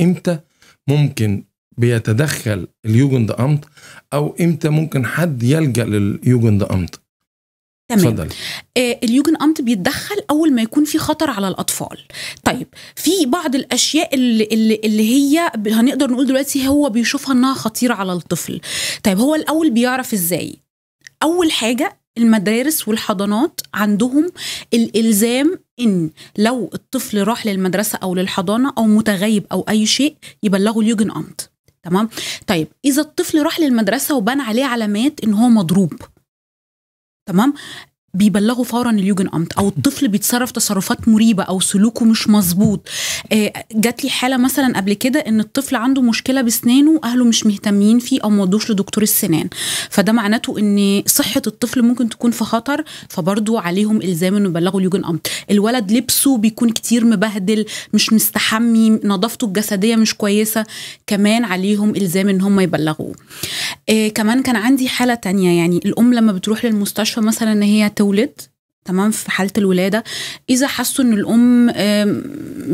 امتى ممكن بيتدخل اليوجند امت او امتى ممكن حد يلجا لليوجند امت تمام فضل. آه، اليوجن امت بيتدخل اول ما يكون في خطر على الاطفال طيب في بعض الاشياء اللي, اللي, اللي هي هنقدر نقول دلوقتي هو بيشوفها انها خطيره على الطفل طيب هو الاول بيعرف ازاي اول حاجه المدارس والحضانات عندهم الالزام ان لو الطفل راح للمدرسه او للحضانه او متغيب او اي شيء يبلغوا اليوجن امت تمام طيب اذا الطفل راح للمدرسه وبان عليه علامات ان هو مضروب تمام بيبلغوا فورا اليوجن امت او الطفل بيتصرف تصرفات مريبه او سلوكه مش مظبوط آه، جات لي حاله مثلا قبل كده ان الطفل عنده مشكله بسنانه اهله مش مهتمين فيه او ما ودوش لدكتور السنان فده معناته ان صحه الطفل ممكن تكون في خطر فبرضه عليهم الزام انه يبلغوا اليوجن امت الولد لبسه بيكون كتير مبهدل مش مستحمي نظافته الجسديه مش كويسه كمان عليهم الزام ان هم يبلغوه إيه كمان كان عندي حاله تانية يعني الام لما بتروح للمستشفى مثلا ان هي تولد تمام في حاله الولاده اذا حسوا ان الام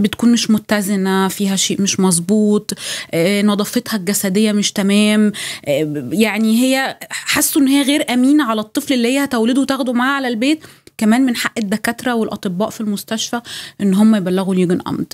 بتكون مش متزنه فيها شيء مش مظبوط آه، نظافتها الجسديه مش تمام آه، يعني هي حسوا ان هي غير امينه على الطفل اللي هي هتولده وتاخده معاه على البيت كمان من حق الدكاتره والاطباء في المستشفى ان هم يبلغوا اليوجن امت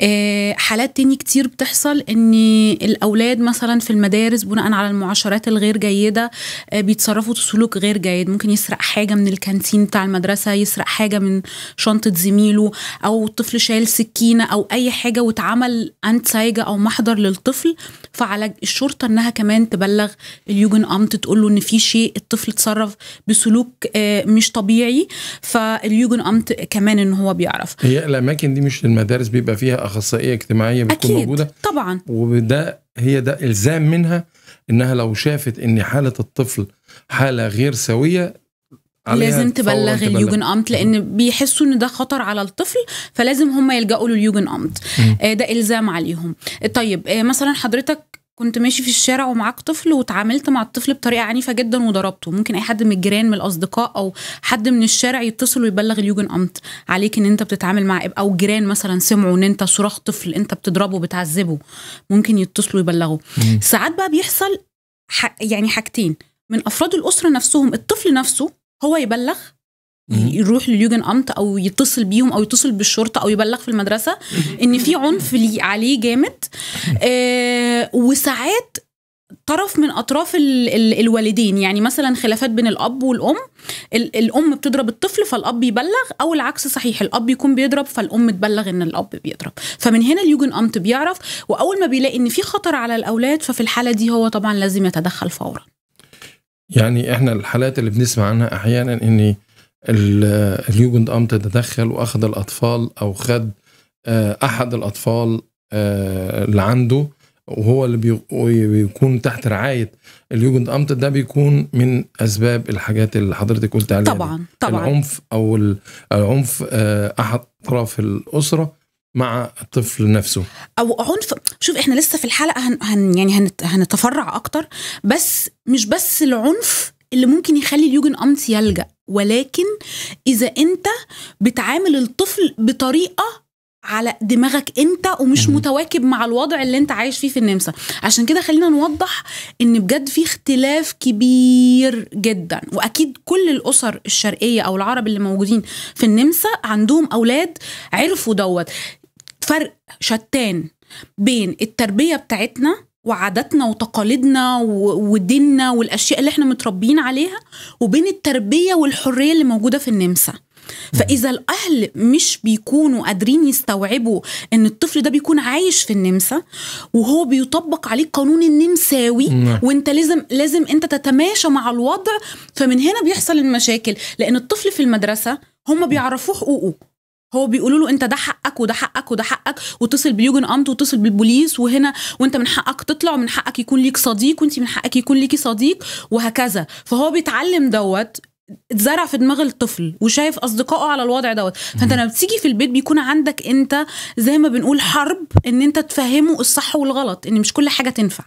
آه، حالات تاني كتير بتحصل ان الاولاد مثلا في المدارس بناء على المعاشرات الغير جيده آه، بيتصرفوا سلوك غير جيد ممكن يسرق حاجه من الكانتين بتاع المدرسه يسرق حاجه من شنطه زميله او الطفل شايل سكينه او اي حاجه واتعمل انتايجه او محضر للطفل فعلى الشرطه انها كمان تبلغ اليوجن امت تقول له ان في شيء الطفل اتصرف بسلوك آه، مش طبيعي فاليوجن امت كمان ان هو بيعرف هي الاماكن دي مش المدارس بيبقى فيها اخصائيه اجتماعيه بتكون أكيد. موجوده طبعا وده هي ده الزام منها انها لو شافت ان حاله الطفل حاله غير سويه لازم تبلغ اليوجن امت لان بيحسوا ان ده خطر على الطفل فلازم هم يلجأوا لليوجن امت آه، ده الزام عليهم طيب آه، مثلا حضرتك كنت ماشي في الشارع ومعاك طفل وتعاملت مع الطفل بطريقه عنيفه جدا وضربته ممكن اي حد من الجيران من الاصدقاء او حد من الشارع يتصل ويبلغ اليوجن امت عليك ان انت بتتعامل مع او جيران مثلا سمعوا ان انت صراخ طفل انت بتضربه بتعذبه ممكن يتصلوا ويبلغوا ساعات بقى بيحصل ح... يعني حاجتين من افراد الاسره نفسهم الطفل نفسه هو يبلغ يروح لليوجن امت او يتصل بيهم او يتصل بالشرطه او يبلغ في المدرسه ان في عنف عليه جامد آه وساعات طرف من اطراف الـ الـ الوالدين يعني مثلا خلافات بين الاب والام الـ الام بتضرب الطفل فالاب يبلغ او العكس صحيح الاب يكون بيضرب فالام تبلغ ان الاب بيضرب فمن هنا اليوجن امت بيعرف واول ما بيلاقي ان في خطر على الاولاد ففي الحاله دي هو طبعا لازم يتدخل فورا يعني احنا الحالات اللي بنسمع عنها احيانا اني اليوجند امت تدخل واخذ الاطفال او خد آه، احد الاطفال آه، اللي عنده وهو اللي بيكون تحت رعايه اليوجند امت ده بيكون من اسباب الحاجات اللي حضرتك قلت عليها طبعا دي. طبعا العنف او العنف آه، احد اطراف الاسره مع الطفل نفسه او عنف شوف احنا لسه في الحلقه هن, هن يعني هنت... هنتفرع اكتر بس مش بس العنف اللي ممكن يخلي اليوجن امت يلجا ولكن اذا انت بتعامل الطفل بطريقه على دماغك انت ومش متواكب مع الوضع اللي انت عايش فيه في النمسا عشان كده خلينا نوضح ان بجد في اختلاف كبير جدا واكيد كل الاسر الشرقيه او العرب اللي موجودين في النمسا عندهم اولاد عرفوا دوت فرق شتان بين التربيه بتاعتنا وعاداتنا وتقاليدنا وديننا والاشياء اللي احنا متربيين عليها وبين التربيه والحريه اللي موجوده في النمسا فاذا الاهل مش بيكونوا قادرين يستوعبوا ان الطفل ده بيكون عايش في النمسا وهو بيطبق عليه القانون النمساوي نعم. وانت لازم لازم انت تتماشى مع الوضع فمن هنا بيحصل المشاكل لان الطفل في المدرسه هم بيعرفوه حقوقه هو بيقولوا له انت ده حقك وده حقك وده حقك واتصل بيوجن امت واتصل بالبوليس وهنا وانت من حقك تطلع ومن حقك يكون ليك صديق وانت من حقك يكون ليكي صديق وهكذا فهو بيتعلم دوت اتزرع في دماغ الطفل وشايف اصدقائه على الوضع دوت فانت لما بتيجي في البيت بيكون عندك انت زي ما بنقول حرب ان انت تفهمه الصح والغلط ان مش كل حاجه تنفع